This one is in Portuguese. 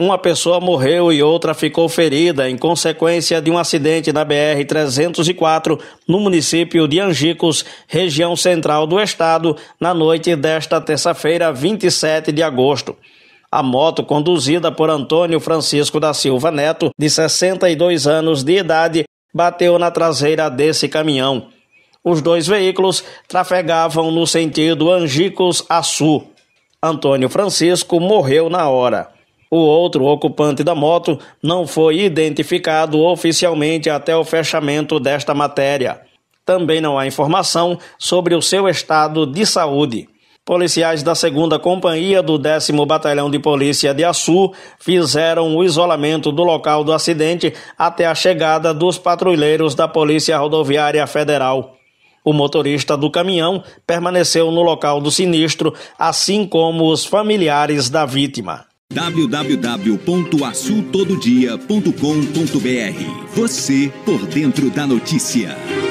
Uma pessoa morreu e outra ficou ferida em consequência de um acidente na BR-304 no município de Angicos, região central do estado, na noite desta terça-feira, 27 de agosto. A moto, conduzida por Antônio Francisco da Silva Neto, de 62 anos de idade, bateu na traseira desse caminhão. Os dois veículos trafegavam no sentido Angicos-Açu. Antônio Francisco morreu na hora. O outro ocupante da moto não foi identificado oficialmente até o fechamento desta matéria. Também não há informação sobre o seu estado de saúde. Policiais da 2 Companhia do 10 Batalhão de Polícia de Assu fizeram o isolamento do local do acidente até a chegada dos patrulheiros da Polícia Rodoviária Federal. O motorista do caminhão permaneceu no local do sinistro, assim como os familiares da vítima www.açutododia.com.br Você por dentro da notícia.